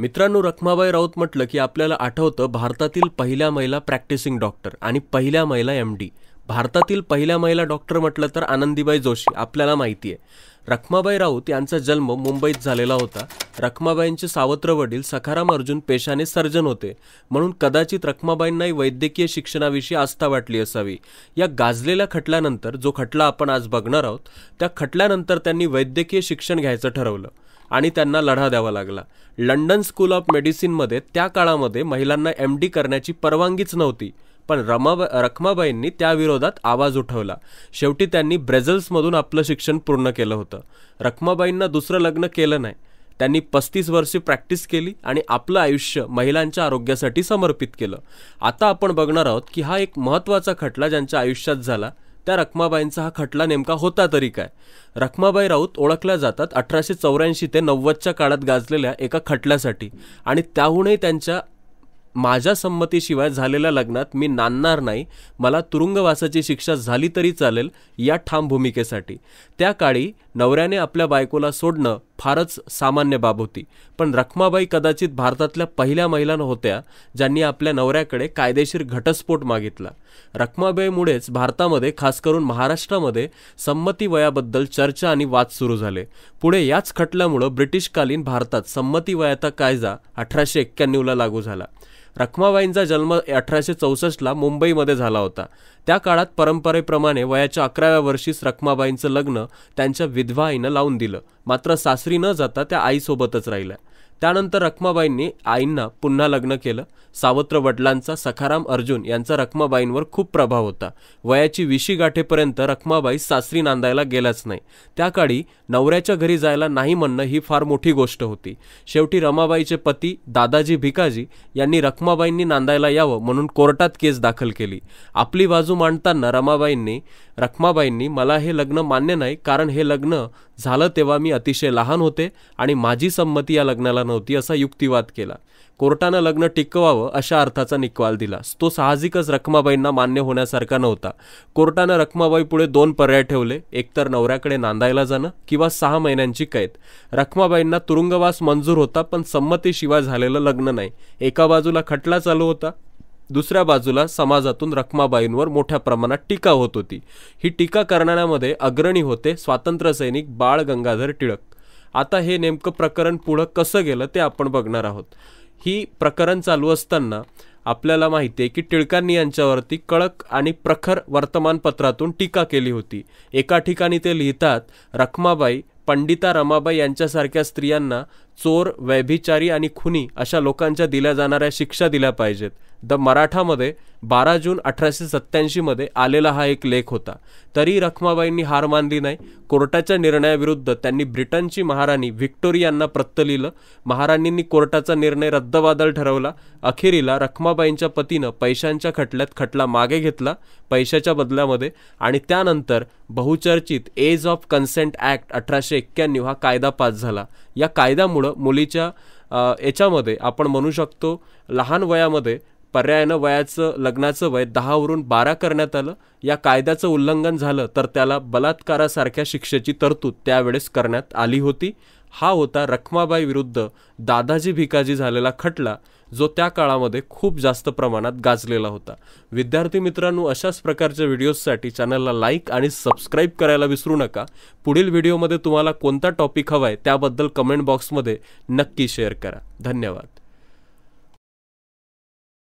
मित्रांनो रखमाबाई राऊत म्हटलं की आपल्याला आठवतं भारतातील पहिल्या महिला प्रॅक्टिसिंग डॉक्टर आणि पहिल्या महिला एम डी भारतातील पहिल्या महिला डॉक्टर म्हटलं तर आनंदीबाई जोशी आपल्याला माहिती आहे रखमाबाई राऊत यांचा जन्म मुंबईत झालेला होता रखमाबाईंचे सावत्र वडील सखाराम अर्जुन पेशाने सर्जन होते म्हणून कदाचित रखमाबाईंनाही वैद्यकीय शिक्षणाविषयी आस्था वाटली असावी या गाजलेल्या खटल्यानंतर जो खटला आपण आज बघणार आहोत त्या खटल्यानंतर त्यांनी वैद्यकीय शिक्षण घ्यायचं ठरवलं आणि त्यांना लढा द्यावा लागला लंडन स्कूल ऑफ मेडिसिनमध्ये त्या काळामध्ये महिलांना एम डी करण्याची परवानगीच नव्हती पण रमा रखमाबाईंनी त्याविरोधात आवाज उठवला शेवटी त्यांनी ब्रेझल्समधून आपलं शिक्षण पूर्ण केलं होतं रखमाबाईंना दुसरं लग्न केलं नाही त्यांनी पस्तीस वर्षे प्रॅक्टिस केली आणि आपलं आयुष्य महिलांच्या आरोग्यासाठी समर्पित केलं आता आपण बघणार आहोत की हा एक महत्त्वाचा खटला ज्यांच्या आयुष्यात झाला त्या रखमाबाईंचा हा खटला नेमका होता तरी काय रखमाबाई राऊत ओळखल्या जातात अठराशे चौऱ्याऐंशी ते नव्वदच्या काळात गाजलेल्या एका खटल्यासाठी आणि त्याहूनही त्यांच्या माझ्या संमतीशिवाय झालेल्या लग्नात मी नांदणार नाही मला तुरुंगवासाची शिक्षा झाली तरी चालेल या ठाम भूमिकेसाठी त्या काळी नवऱ्याने आपल्या बायकोला सोडणं फारच सामान्य बाब होती पण रखमाबाई कदाचित भारतातल्या पहिल्या महिला होत्या ज्यांनी आपल्या नवऱ्याकडे कायदेशीर घटस्फोट मागितला रखमाबाईमुळेच भारतामध्ये खास करून महाराष्ट्रामध्ये संमती वयाबद्दल चर्चा आणि वाद सुरू झाले पुढे याच खटल्यामुळं ब्रिटिशकालीन भारतात संमती वयाचा कायदा अठराशे एक्क्याण्णवला लागू झाला रखमाबाईंचा जन्म अठराशे चौसष्टला मुंबईमध्ये झाला होता त्या काळात परंपरेप्रमाणे वयाच्या अकराव्या वर्षीच रखमाबाईंचं लग्न त्यांच्या विधवा आईनं लावून दिलं मात्र सासरी न जाता त्या आईसोबतच राहिल्या त्यानंतर रखमाबाईंनी आईंना पुन्हा लग्न केलं सावत्र वडिलांचा सखाराम अर्जुन यांचा रखमाबाईंवर खूप प्रभाव होता वयाची विशी गाठेपर्यंत रखमाबाई सासरी नांदायला गेलाच नाही त्या काळी नवऱ्याच्या घरी जायला नाही म्हणणं ही फार मोठी गोष्ट होती शेवटी रमाबाईचे पती दादाजी भिकाजी यांनी रखमाबाईंनी नांदायला यावं म्हणून कोर्टात केस दाखल केली आपली बाजू मांडताना रमाबाईंनी रखमाबाईंनी मला हे लग्न मान्य नाही कारण हे लग्न झालं तेव्हा मी अतिशय लहान होते आणि माझी संमती या लग्नाला नव्हती असा युक्तिवाद केला कोर्टानं लग्न टिकवावं अशा अर्थाचा निकाल दिला तो साहजिकच रखमाबाईंना मान्य होण्यासारखा नव्हता कोर्टानं रखमाबाई पुढे दोन पर्याय ठेवले एकतर नवऱ्याकडे नांदायला जाणं किंवा सहा महिन्यांची कैद रखमाबाईंना तुरुंगवास मंजूर होता पण संमतीशिवाय झालेलं लग्न नाही एका बाजूला खटला चालू होता दुसऱ्या बाजूला समाजातून रखमाबाईंवर मोठ्या प्रमाणात टीका होत होती ही टीका करणाऱ्यामध्ये अग्रणी होते स्वातंत्र्यसैनिक बाळ गंगाधर टिळक आता हे नेमकं प्रकरण पुढं कसं गेलं ते आपण बघणार आहोत ही प्रकरण चालू असताना आपल्याला माहिती आहे की टिळकांनी यांच्यावरती कळक आणि प्रखर वर्तमानपत्रातून टीका केली होती एका ठिकाणी ते लिहितात रखमाबाई पंडिता रमाबाई यांच्यासारख्या स्त्रियांना चोर व्यभिचारी आणि खुनी अशा लोकांच्या दिल्या जाणाऱ्या शिक्षा दिल्या पाहिजेत द मराठामध्ये बारा जून अठराशे सत्त्याऐंशीमध्ये आलेला हा एक लेख होता तरी रखमाबाईंनी हार मानली नाही कोर्टाच्या निर्णयाविरुद्ध त्यांनी ब्रिटनची महाराणी व्हिक्टोरियांना प्रत्त लिहिलं महाराणींनी कोर्टाचा निर्णय रद्दबादल ठरवला अखेरीला रखमाबाईंच्या पतीनं पैशांच्या खटल्यात खटला मागे घेतला पैशाच्या बदल्यामध्ये आणि त्यानंतर बहुचर्चित एज ऑफ कन्सेंट ॲक्ट अठराशे एक्क्याण्णव हा कायदा पास झाला या कायद्यामुळं मुलीच्या याच्यामध्ये आपण म्हणू शकतो लहान वयामध्ये पर्यायानं वयाचं लग्नाचं वय दहावरून बारा करण्यात आलं या कायद्याचं उल्लंघन झालं तर त्याला बलात्कारासारख्या शिक्षेची तरतूद त्यावेळेस करण्यात आली होती हा होता रखमाबाई विरुद्ध दादाजी भिकाजी झालेला खटला जो त्या काळामध्ये खूप जास्त प्रमाणात गाजलेला होता विद्यार्थी मित्रांनो अशाच प्रकारच्या व्हिडिओजसाठी चॅनलला लाईक आणि सबस्क्राईब करायला विसरू नका पुढील व्हिडिओमध्ये तुम्हाला कोणता टॉपिक हवा आहे त्याबद्दल कमेंट बॉक्समध्ये नक्की शेअर करा धन्यवाद